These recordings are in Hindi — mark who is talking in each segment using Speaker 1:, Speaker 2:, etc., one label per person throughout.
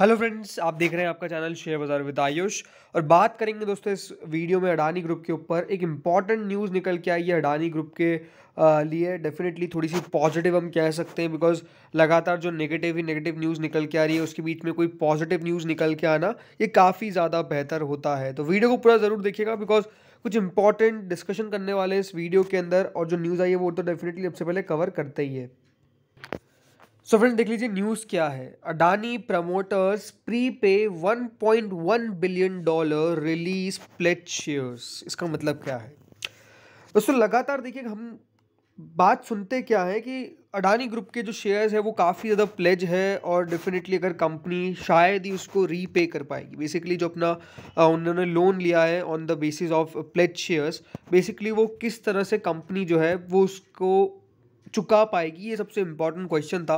Speaker 1: हेलो फ्रेंड्स आप देख रहे हैं आपका चैनल शेयर बाजार विद आयुष और बात करेंगे दोस्तों इस वीडियो में अडानी ग्रुप के ऊपर एक इम्पॉर्टेंट न्यूज़ निकल के आई है अडानी ग्रुप के लिए डेफिनेटली थोड़ी सी पॉजिटिव हम कह सकते हैं बिकॉज लगातार जो नेगेटिव ही नेगेटिव न्यूज़ निकल के आ रही है उसके बीच में कोई पॉजिटिव न्यूज़ निकल के आना ये काफ़ी ज़्यादा बेहतर होता है तो वीडियो को पूरा ज़रूर देखिएगा बिकॉज कुछ इंपॉर्टेंट डिस्कशन करने वाले इस वीडियो के अंदर और जो न्यूज़ आई है वो तो डेफिनेटली सबसे पहले कवर करते ही है सो so फ्रेंड्स देख लीजिए न्यूज़ क्या है Adani promoters pre pay 1.1 billion dollar release pledged shares इसका मतलब क्या है दोस्तों लगातार देखिए हम बात सुनते क्या है कि अडानी ग्रुप के जो शेयर्स है वो काफ़ी ज़्यादा प्लेज है और डेफिनेटली अगर कंपनी शायद ही उसको रीपे कर पाएगी बेसिकली जो अपना उन्होंने लोन लिया है on the basis of pledge shares basically वो किस तरह से कंपनी जो है वो उसको चुका पाएगी ये सबसे इम्पॉर्टेंट क्वेश्चन था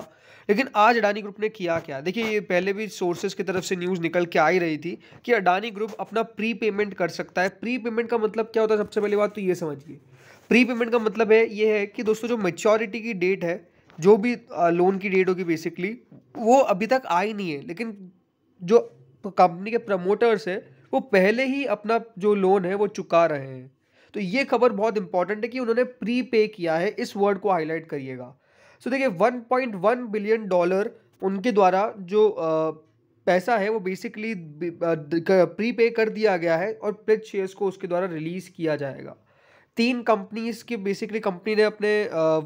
Speaker 1: लेकिन आज अडानी ग्रुप ने किया क्या देखिए ये पहले भी सोर्सेज की तरफ से न्यूज़ निकल के आ ही रही थी कि अडानी ग्रुप अपना प्री पेमेंट कर सकता है प्री पेमेंट का मतलब क्या होता है सबसे पहली बात तो ये समझिए प्री पेमेंट का मतलब है ये है कि दोस्तों जो मेच्योरिटी की डेट है जो भी लोन की डेट होगी बेसिकली वो अभी तक आई नहीं है लेकिन जो कंपनी के प्रमोटर्स है वो पहले ही अपना जो लोन है वो चुका रहे हैं तो ये खबर बहुत इंपॉर्टेंट है कि उन्होंने प्री पे किया है इस वर्ड को हाईलाइट करिएगा सो देखिए 1.1 बिलियन डॉलर उनके द्वारा जो पैसा है वो बेसिकली प्री पे कर दिया गया है और प्लेज शेयर्स को उसके द्वारा रिलीज़ किया जाएगा तीन कंपनीज की बेसिकली कंपनी ने अपने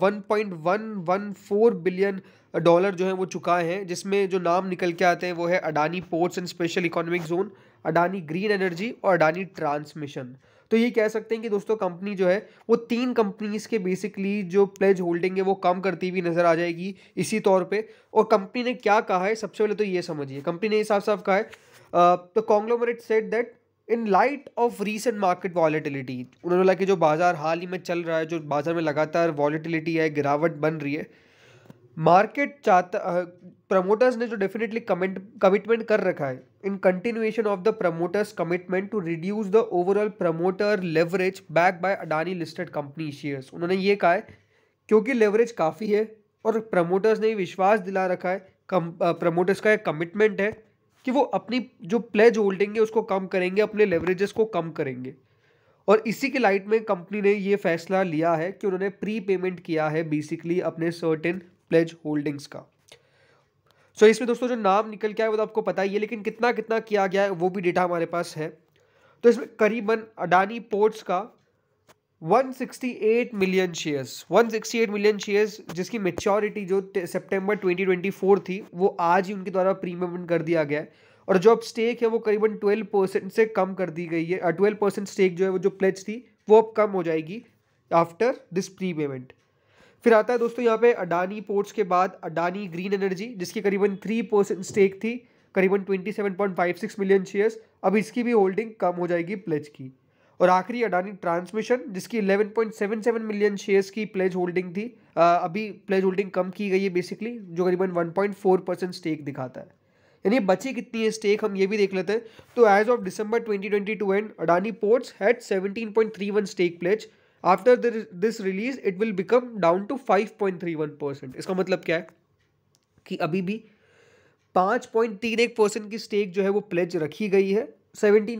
Speaker 1: one point one one four billion dollar जो है वो चुकाए हैं जिसमें जो नाम निकल के आते हैं वो है Adani ports and special economic zone Adani green energy और अडानी ट्रांसमिशन तो ये कह सकते हैं कि दोस्तों कंपनी जो है वो तीन कंपनीज के बेसिकली जो प्लेज होल्डिंग है वो कम करती हुई नजर आ जाएगी इसी तौर पर और कंपनी ने क्या कहा है सबसे पहले तो ये समझिए कंपनी ने साफ साफ कहा है तो conglomerate said that in light of recent market volatility उन्होंने बोला कि जो बाज़ार हाल ही में चल रहा है जो बाज़ार में लगातार वॉलीटिलिटी है गिरावट बन रही है मार्केट चाहता प्रमोटर्स ने जो डेफिनेटली कमेंट कमिटमेंट कर रखा है in continuation of the promoters commitment to reduce the overall promoter leverage back by Adani listed company shares उन्होंने ये कहा है क्योंकि लेवरेज काफ़ी है और प्रमोटर्स ने विश्वास दिला रखा है कम प्रमोटर्स का एक कमिटमेंट है कि वो अपनी जो प्लेज होल्डिंग है उसको कम करेंगे अपने लेवरेजेस को कम करेंगे और इसी के लाइट में कंपनी ने ये फैसला लिया है कि उन्होंने प्री पेमेंट किया है बेसिकली अपने सर्टेन प्लेज होल्डिंग्स का सो so, इसमें दोस्तों जो नाम निकल के आया वो तो आपको पता ही है लेकिन कितना कितना किया गया है वो भी डेटा हमारे पास है तो इसमें करीबन अडानी पोर्ट्स का 168 मिलियन शेयर्स 168 मिलियन शेयर्स जिसकी मेच्योरिटी जो सितंबर 2024 थी वो आज ही उनके द्वारा प्रीमियम कर दिया गया है और जो अब स्टेक है वो करीबन 12 परसेंट से कम कर दी गई है ट्वेल्व परसेंट स्टेक जो है वो जो प्लेज थी वो अब कम हो जाएगी आफ्टर दिस प्री पेमेंट फिर आता है दोस्तों यहाँ पे अडानी पोर्ट्स के बाद अडानी ग्रीन एनर्जी जिसकी करीबन थ्री परसेंट स्टेक थी करीबन twenty seven point five six million shares अब इसकी भी होल्डिंग कम हो जाएगी प्लेज की और आखिरी अडानी ट्रांसमिशन जिसकी eleven point seven seven million shares की प्लेज होल्डिंग थी अभी प्लेज होल्डिंग कम की गई है बेसिकली जो करीबन फोर परसेंट स्टेक दिखाता है यानी बची कितनी है स्टेक हम ये भी देख लेते हैं तो as of December twenty and Adani ports had one stake pledge after this release it will become down to five point three one percent इसका मतलब क्या है कि अभी भी पाँच पॉइंट तीन एक परसेंट की स्टेक जो है वो प्लेज रखी गई है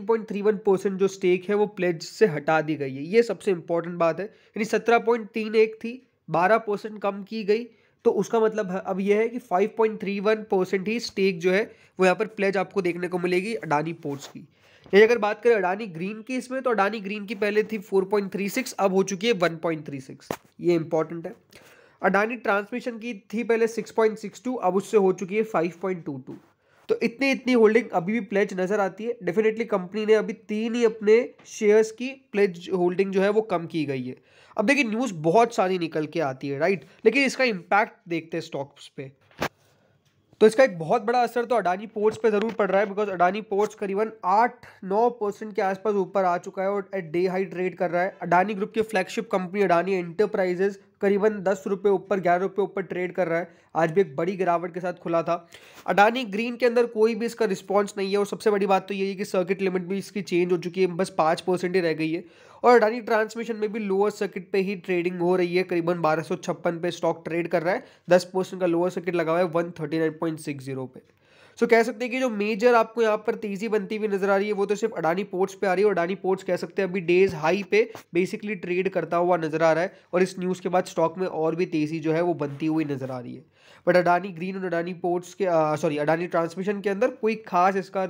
Speaker 1: पॉइंट थ्री वन परसेंट जो स्टेक है वो प्लेज से हटा दी गई है ये सबसे इंपॉर्टेंट बात है यानी सत्रह पॉइंट तीन एक थी बारह परसेंट कम की गई तो उसका मतलब अब यह है कि five point three one percent ही स्टेक जो है वो यहाँ पर प्लेज आपको देखने को मिलेगी अडानी पोर्ट्स की ये अगर बात करें अडानी ग्रीन की इसमें तो अडानी ग्रीन की पहले थी 4.36 अब हो चुकी है 1.36 ये इंपॉर्टेंट है अडानी ट्रांसमिशन की थी पहले 6.62 अब उससे हो चुकी है 5.22 तो इतनी इतनी होल्डिंग अभी भी प्लेज नज़र आती है डेफिनेटली कंपनी ने अभी तीन ही अपने शेयर्स की प्लेज होल्डिंग जो है वो कम की गई है अब देखिए न्यूज़ बहुत सारी निकल के आती है राइट लेकिन इसका इम्पैक्ट देखते हैं स्टॉक्स पे तो इसका एक बहुत बड़ा असर तो अडानी पोर्ट्स पे ज़रूर पड़ रहा है बिकॉज अडानी पोर्ट्स करीबन आठ नौ परसेंट के आसपास ऊपर आ चुका है और एट डे हाई ट्रेड कर रहा है अडानी ग्रुप की फ्लैगशिप कंपनी अडानी एंटरप्राइजेज करीबन दस रुपये ऊपर ग्यारह रुपये ऊपर ट्रेड कर रहा है आज भी एक बड़ी गिरावट के साथ खुला था अडानी ग्रीन के अंदर कोई भी इसका रिस्पॉन्स नहीं है और सबसे बड़ी बात तो यही है कि सर्किट लिमिट भी इसकी चेंज हो चुकी है बस पाँच परसेंट ही रह गई है और अडानी ट्रांसमिशन में भी लोअर सर्किट पे ही ट्रेडिंग हो रही है करीबन बारह पे स्टॉक ट्रेड कर रहा है दस परसेंट का लोअर सर्किट लगा हुआ है वन पे सो so, कह सकते हैं कि जो मेजर आपको यहाँ पर तेजी बनती हुई नजर आ रही है वो तो सिर्फ अडानी पोर्ट्स पे आ रही है और अडानी पोर्ट्स कह सकते हैं अभी डेज हाई पे बेसिकली ट्रेड करता हुआ नजर आ रहा है और इस न्यूज़ के बाद स्टॉक में और भी तेजी जो है वो बनती हुई नजर आ रही है बट अडानी ग्रीन और अडानी पोर्ट्स के सॉरी अडानी ट्रांसमिशन के अंदर कोई खास इसका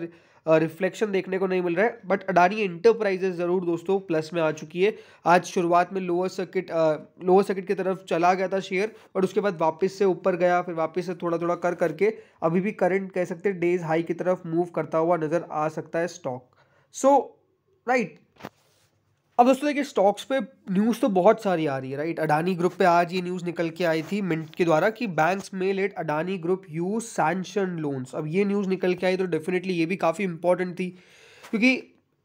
Speaker 1: रिफ्लेक्शन देखने को नहीं मिल रहा है बट अडानी इंटरप्राइजेज ज़रूर दोस्तों प्लस में आ चुकी है आज शुरुआत में लोअर सर्किट लोअर सर्किट की तरफ चला गया था शेयर और उसके बाद वापस से ऊपर गया फिर वापस से थोड़ा थोड़ा कर करके अभी भी करंट कह सकते हैं डेज हाई की तरफ मूव करता हुआ नज़र आ सकता है स्टॉक सो राइट अब दोस्तों देखिए स्टॉक्स पे न्यूज़ तो बहुत सारी आ रही है राइट अडानी ग्रुप पे आज ये न्यूज़ निकल के आई थी मिंट के द्वारा कि बैंक्स में let Adani group use sanctioned loans अब ये न्यूज़ निकल के आई तो डेफिनेटली ये भी काफ़ी इंपॉर्टेंट थी क्योंकि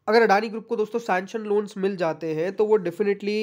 Speaker 1: अगर अडानी ग्रुप को दोस्तों सैंक्शन लोन्स मिल जाते हैं तो वो डेफिनेटली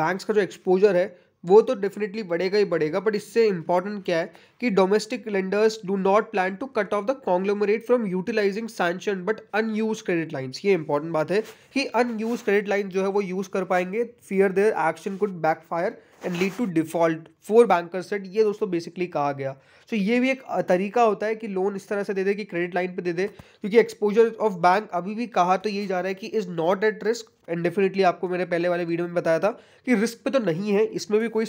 Speaker 1: बैंक्स का जो एक्सपोजर है वो तो डेफिनेटली बढ़ेगा ही बढ़ेगा बट इससे इंपॉर्टेंट क्या है कि domestic lenders do not plan to cut off the conglomerate from utilising sanctioned but unused credit lines ये इंपॉर्टेंट बात है कि अनयूज क्रेडिट लाइन जो है वो यूज़ कर पाएंगे fear their action could backfire and lead to default four banker said ये दोस्तों बेसिकली कहा गया सो so, ये भी एक तरीका होता है कि लोन इस तरह से दे दे कि क्रेडिट लाइन पे दे दे क्योंकि एक्सपोजर ऑफ बैंक अभी भी कहा तो यही जा रहा है कि is not at risk and definitely आपको मैंने पहले वाले वीडियो में बताया था कि रिस्क पे तो नहीं है इसमें भी कोई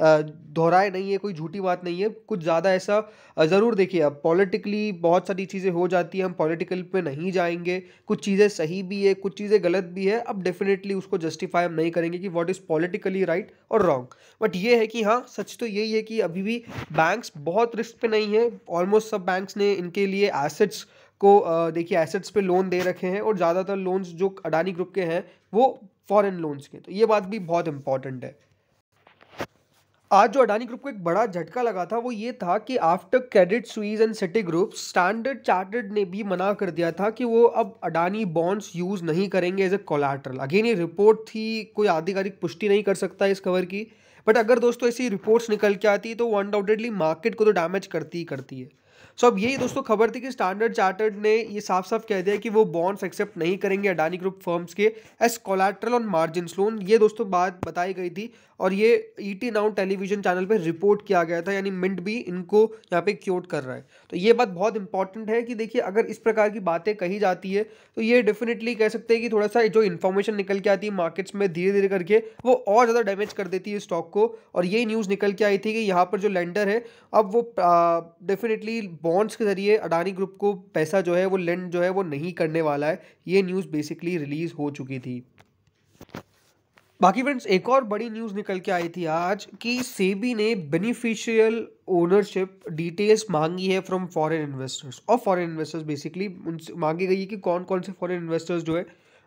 Speaker 1: दोहराए नहीं है कोई झूठी बात नहीं है कुछ ज़्यादा ऐसा ज़रूर देखिए अब पॉलिटिकली बहुत सारी चीज़ें हो जाती है हम पॉलिटिकल पे नहीं जाएंगे कुछ चीज़ें सही भी है कुछ चीज़ें गलत भी है अब डेफिनेटली उसको जस्टिफाई हम नहीं करेंगे कि वॉट इज़ पॉलिटिकली राइट और रॉन्ग बट ये है कि हाँ सच तो यही है कि अभी भी बैंक्स बहुत रिस्क पे नहीं है ऑलमोस्ट सब बैंक्स ने इनके लिए एसेट्स को देखिए एसेट्स पे लोन दे रखे हैं और ज़्यादातर लोन्स जो अडानी ग्रुप के हैं वो फॉरेन लोन्स के तो ये बात भी बहुत इंपॉर्टेंट है आज जो अडानी ग्रुप को एक बड़ा झटका लगा था वो ये था कि after Credit Suisse and Citi Group Standard Chartered ने भी मना कर दिया था कि वो अब अडानी बॉन्ड्स यूज़ नहीं करेंगे एज ए कोलाट्रल अगेन ये रिपोर्ट थी कोई आधिकारिक पुष्टि नहीं कर सकता इस खबर की बट अगर दोस्तों ऐसी रिपोर्ट्स निकल के आती तो वो अनडाउटेडली मार्केट को तो डैमेज करती ही करती है सो अब यही दोस्तों खबर थी कि स्टैंडर्ड चार्टर्ड ने ये साफ साफ कह दिया कि वो बॉन्ड्स एक्सेप्ट नहीं करेंगे अडानी ग्रुप फर्म्स के as collateral on margin loan ये दोस्तों बात बताई गई थी और ये E T Now television channel पर रिपोर्ट किया गया था यानी मिंट भी इनको यहाँ पे क्योट कर रहा है तो ये बात बहुत इंपॉर्टेंट है कि देखिए अगर इस प्रकार की बातें कही जाती है तो ये डेफिनेटली कह सकते हैं कि थोड़ा सा जो इन्फॉर्मेशन निकल के आती है मार्केट्स में धीरे धीरे करके वो और ज़्यादा डैमेज कर देती है स्टॉक को और ये न्यूज़ निकल के आई थी कि यहाँ पर जो लेंडर है अब वो डेफिनेटली बॉन्ड्स के ज़रिए अडानी ग्रुप को पैसा जो है वो लेंड जो है वो नहीं करने वाला है ये न्यूज़ बेसिकली रिलीज़ हो चुकी थी बाकी फ्रेंड्स एक और बड़ी न्यूज़ निकल के आई थी आज कि सेबी ने बेनिफिशियल ओनरशिप डिटेल्स मांगी है फ्रॉम फॉरेन इन्वेस्टर्स और फॉरेन इन्वेस्टर्स बेसिकली उनसे मांगी गई है कि कौन कौन से फॉरेन इन्वेस्टर्स जो है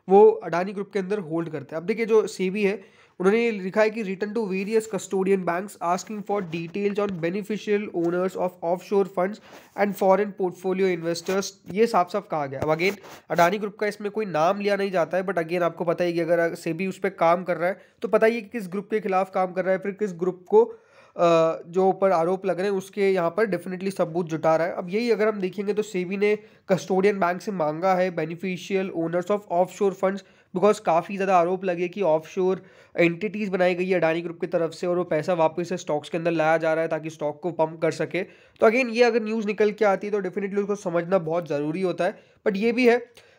Speaker 1: वो अडानी ग्रुप के अंदर होल्ड करते हैं अब देखिए जो सेबी है उन्होंने लिखा है कि return to various custodian banks asking for details on beneficial owners of offshore funds and foreign portfolio investors ये साफ साफ कहा गया अब अगेन अडानी ग्रुप का इसमें कोई नाम लिया नहीं जाता है बट अगेन आपको पता ही कि अगर सेबी उस पर काम कर रहा है तो पता ही कि किस ग्रुप के खिलाफ काम कर रहा है फिर किस ग्रुप को जो ऊपर आरोप लग रहे हैं उसके यहाँ पर डेफिनेटली सबूत जुटा रहा है अब यही अगर हम देखेंगे तो सेबी ने कस्टोडियन बैंक से मांगा है beneficial owners of offshore funds because काफ़ी ज़्यादा आरोप लगे कि ऑफ शोर एंटिटीज़ बनाई गई है अडानी ग्रुप की तरफ से और वो पैसा वापस से स्टॉक्स के अंदर लाया जा रहा है ताकि स्टॉक को पंप कर सके तो अगेन ये अगर न्यूज़ निकल के आती है तो डेफिनेटली उसको समझना बहुत ज़रूरी होता है बट ये भी है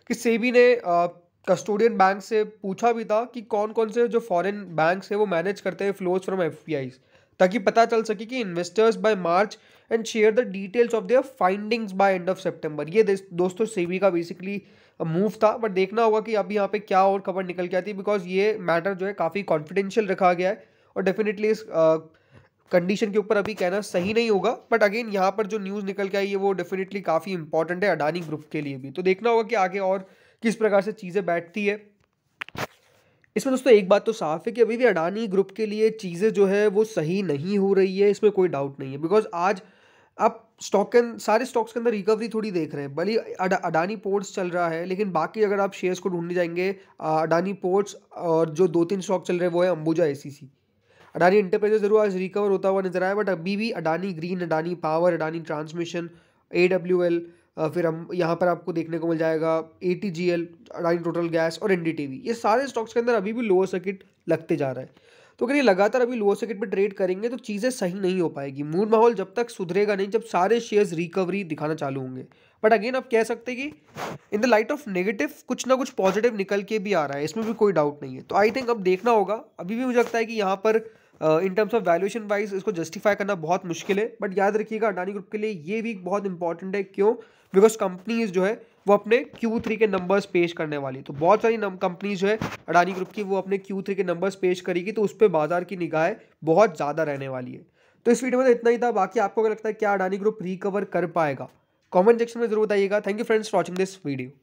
Speaker 1: कि सेबी ने कस्टोडियन बैंक से पूछा भी था कि कौन कौन से जो फॉरेन बैंक्स है वो मैनेज करते हैं फ्लोज फ्रॉम एफ ताकि पता चल सके कि investors by March end share the details of their findings by end of September ये दोस्तों सेबी का बेसिकली मूव था बट देखना होगा कि अब यहाँ पे क्या और खबर निकल के आती है बिकॉज ये मैटर जो है काफ़ी कॉन्फिडेंशियल रखा गया है और डेफिनेटली इस कंडीशन uh, के ऊपर अभी कहना सही नहीं होगा बट अगेन यहाँ पर जो न्यूज़ निकल के आई है वो डेफिनेटली काफ़ी इंपॉर्टेंट है अडानी ग्रुप के लिए भी तो देखना होगा कि आगे और किस प्रकार से चीज़ें बैठती है इसमें दोस्तों एक बात तो साफ है कि अभी भी अडानी ग्रुप के लिए चीज़ें जो है वो सही नहीं हो रही है इसमें कोई डाउट नहीं है बिकॉज आज आप स्टॉक के सारे स्टॉक्स के अंदर रिकवरी थोड़ी देख रहे हैं भले अडा अडानी पोर्ट्स चल रहा है लेकिन बाकी अगर आप शेयर्स को ढूंढने जाएंगे अडानी पोर्ट्स और जो दो तीन स्टॉक चल रहे हैं वो है अंबुजा ए अडानी इंटरप्राइजेस ज़रूर आज रिकवर होता हुआ नजर आया बट अभी भी Adani Green Adani Power Adani Transmission A W L फिर हम यहाँ पर आपको देखने को मिल जाएगा A T G L Adani Total Gas और एन डी टी वी ये सारे स्टॉक्स के अंदर अभी भी लोअर सर्किट लगते जा रहा है तो अगर ये लगातार अभी लोअर सर्किट पर ट्रेड करेंगे तो चीज़ें सही नहीं हो पाएगी मूड माहौल जब तक सुधरेगा नहीं जब सारे शेयर्स रिकवरी दिखाना चालू होंगे बट अगेन आप कह सकते कि in the light of negative कुछ ना कुछ पॉजिटिव निकल के भी आ रहा है इसमें भी कोई डाउट नहीं है तो आई थिंक अब देखना होगा अभी भी मुझे लगता है कि यहाँ पर in terms of valuation wise इसको जस्टिफाई करना बहुत मुश्किल है बट याद रखिएगा अडानी ग्रुप के लिए ये भी बहुत इंपॉर्टेंट है क्यों बिकॉज कंपनीज जो है वो अपने Q3 के नंबर्स पेश करने वाली तो बहुत सारी कंपनीज जो है अडानी ग्रुप की वो अपने Q3 के नंबर्स पेश करेगी तो उस पर बाजार की निगाह बहुत ज़्यादा रहने वाली है तो इस वीडियो में तो इतना ही था बाकी आपको क्या लगता है क्या अडानी ग्रुप रिकवर कर पाएगा कॉमेंट सेक्शन में जरूर बताइएगा thank you friends watching this video